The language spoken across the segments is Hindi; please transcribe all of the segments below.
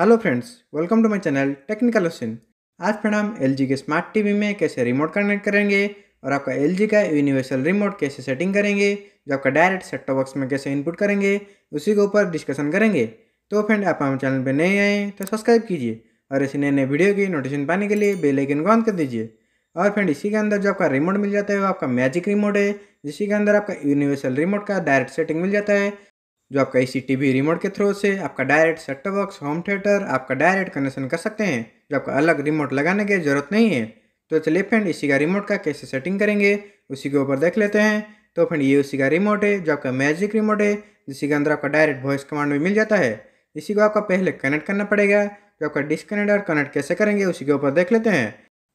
hello friends welcome to my channel technical question आज फ्रेंड हम एल के स्मार्ट टीवी में कैसे रिमोट कनेक्ट करेंगे और आपका एल का यूनिवर्सल रिमोट कैसे सेटिंग करेंगे जो आपका डायरेक्ट सेट बॉक्स में कैसे इनपुट करेंगे उसी के ऊपर डिस्कशन करेंगे तो फ्रेंड आप हमारे चैनल पर नए आए तो सब्सक्राइब कीजिए और ऐसे नए नए वीडियो की नोटिफिकेशन पाने के लिए बेलाइकन को ऑन कर दीजिए और फ्रेंड इसी के अंदर जो आपका रिमोट मिल जाता है वो आपका मैजिक रिमोट है जिसी के अंदर आपका यूनिवर्सल रिमोट का डायरेक्ट सेटिंग मिल जाता है जो आपका इसी टीवी रिमोट के थ्रू से आपका direct set box home theatre आपका डायरेक्ट कनेक्शन कर सकते हैं जो आपका अलग रिमोट लगाने की ज़रूरत नहीं है तो चलिए फ्रेंड इसी का रिमोट का कैसे सेटिंग करेंगे उसी के ऊपर देख लेते हैं तो फ्रेंड ये उसी का रिमोट है जो आपका मैजिक रिमोट है जिसी के अंदर आपका डायरेक्ट वॉइस कमांड भी मिल जाता है इसी को आपका पहले कनेक्ट करना पड़ेगा जो आपका डिसकनेक्ट और कनेक्ट कैसे करेंगे उसी के ऊपर देख लेते हैं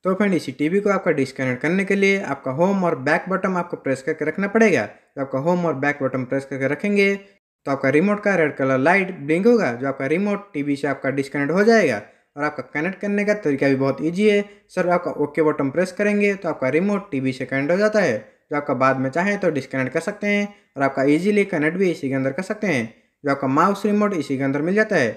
तो फ्रेंड इसी टीवी को आपका डिस्कनेक्ट करने के लिए आपका होम और बैक बटन आपको प्रेस करके रखना पड़ेगा जो आपका होम और बैक बटन प्रेस करके रखेंगे तो आपका रिमोट का रेड कलर लाइट ब्लिंक होगा जो आपका रिमोट टीवी से आपका डिस्कनेक्ट हो जाएगा और आपका कनेक्ट करने का तरीका भी बहुत ईजी है सर आपका ओके बटन प्रेस करेंगे तो आपका रिमोट टीवी से कनेक्ट हो जाता है जो आपका बाद में चाहें तो डिस्कनेक्ट कर सकते हैं और आपका इजीली कनेक्ट भी इसी के अंदर कर सकते हैं जो आपका माउस रिमोट इसी के अंदर मिल जाता है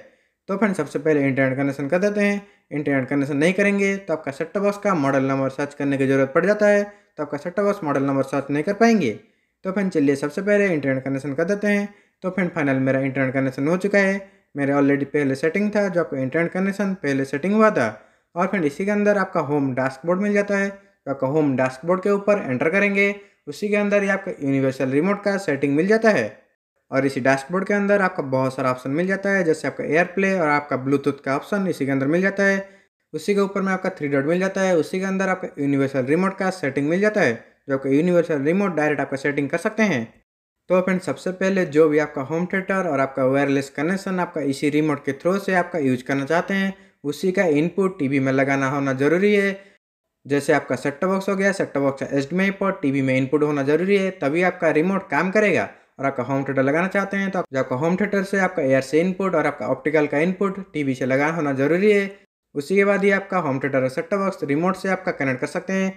तो फ्रेंड सबसे पहले इंटरनेट कनेक्शन कर देते हैं इंटरनेट कनेक्शन नहीं करेंगे तो आपका सेट बॉक्स का मॉडल नंबर सर्च करने की ज़रूरत पड़ जाता है तो आपका set box model number search नहीं कर पाएंगे तो फ्रेंड चलिए सबसे पहले इंटरनेट कनेक्शन कर देते हैं तो फ्रेंड फाइनल मेरा इंटरनेट कनेक्शन हो चुका है मेरे ऑलरेडी पहले सेटिंग था जो आपका इंटरनेट कनेक्शन पहले सेटिंग हुआ था और फ्रेंड इसी के अंदर आपका होम डैशबोर्ड मिल जाता है तो आपका होम डैशबोर्ड के ऊपर एंटर करेंगे उसी के अंदर ही आपका यूनिवर्सल रिमोट का सेटिंग मिल जाता है और इसी डैशबोर्ड के अंदर आपका बहुत सारा ऑप्शन मिल जाता है जैसे आपका एयर प्ले और आपका ब्लूटूथ का ऑप्शन इसी के अंदर मिल जाता है उसी के ऊपर में आपका थ्री डॉट मिल जाता है उसी के अंदर आपका यूनिवर्सल रिमोट का सेटिंग मिल जाता है जो आपका यूनिवर्सल रिमोट डायरेक्ट आपका सेटिंग कर सकते हैं तो फ्रेंड सबसे पहले जो भी आपका होम थिएटर और आपका वायरलेस कनेक्शन आपका इसी रिमोट के थ्रू से आपका यूज करना चाहते हैं उसी का इनपुट टीवी में लगाना होना ज़रूरी है जैसे आपका सेट बॉक्स हो गया सेट बॉक्स का एच पर टीवी में इनपुट होना ज़रूरी है तभी आपका रिमोट काम करेगा और आपका होम थिएटर लगाना चाहते हैं तो आप आपका होम थिएटर से आपका एयर से इनपुट और आपका ऑप्टिकल का इनपुट टीवी से लगाना होना जरूरी है उसी के बाद ही आपका होम थिएटर और सेट बॉक्स रिमोट से आपका कनेक्ट कर सकते हैं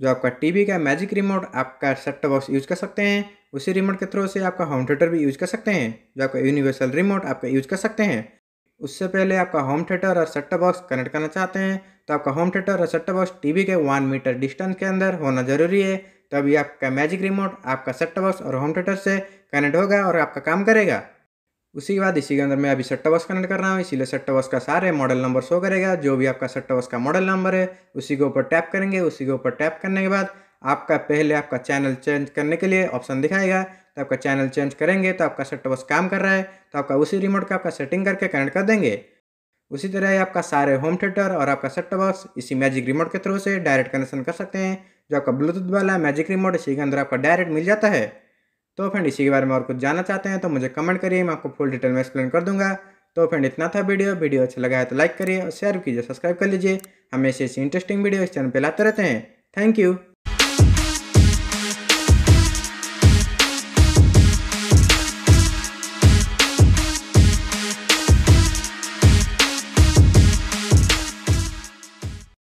जो आपका टीवी का मैजिक रिमोट आपका सेट बॉक्स यूज कर सकते हैं उसी रिमोट के थ्रू से आपका होम थिएटर भी यूज कर सकते हैं जो आपका यूनिवर्सल रिमोट आपका यूज कर सकते हैं उससे पहले आपका होम थिएटर और सेट बॉक्स कनेक्ट करना चाहते हैं तो आपका होम थिएटर और सेट बॉक्स टीवी के वन मीटर डिस्टेंस के अंदर होना जरूरी है तो अभी आपका मैजिक रिमोट आपका सेट बॉक्स और होम थेटर से कनेक्ट होगा और आपका काम करेगा उसी के बाद इसी के अंदर मैं अभी सेट बॉक्स कनेक्ट कर रहा हूँ इसीलिए सेट बॉक्स का सारे मॉडल नंबर शो करेगा जो भी आपका सेट बॉक्स का मॉडल नंबर है उसी के ऊपर टैप करेंगे उसी के ऊपर टैप करने के बाद आपका पहले आपका चैनल चेंज करने के लिए ऑप्शन दिखाएगा तो आपका चैनल चेंज करेंगे तो आपका सेट बॉक्स काम कर रहा है तो आपका उसी रिमोट का आपका सेटिंग करके कनेक्ट कर देंगे उसी तरह आपका सारे होम थिएटर और आपका सेट बॉक्स इसी मैजिक रिमोट के थ्रू से डायरेक्ट कनेक्शन कर सकते हैं जो आपका ब्लूटूथ वाला मैजिक रिमोट इसी के अंदर आपका डायरेक्ट मिल जाता है तो फ्रेंड इसी के बारे में और कुछ जानना चाहते हैं तो मुझे कमेंट करिए मैं आपको फुल डिटेल में एक्सप्लेन कर दूंगा तो फ्रेंड इतना था वीडियो वीडियो अच्छा लगा है तो लाइक करिए और शेयर कीजिए सब्सक्राइब कर लीजिए हमें ऐसी इंटरेस्टिंग वीडियो इस चैनल पर लाते रहते हैं थैंक यू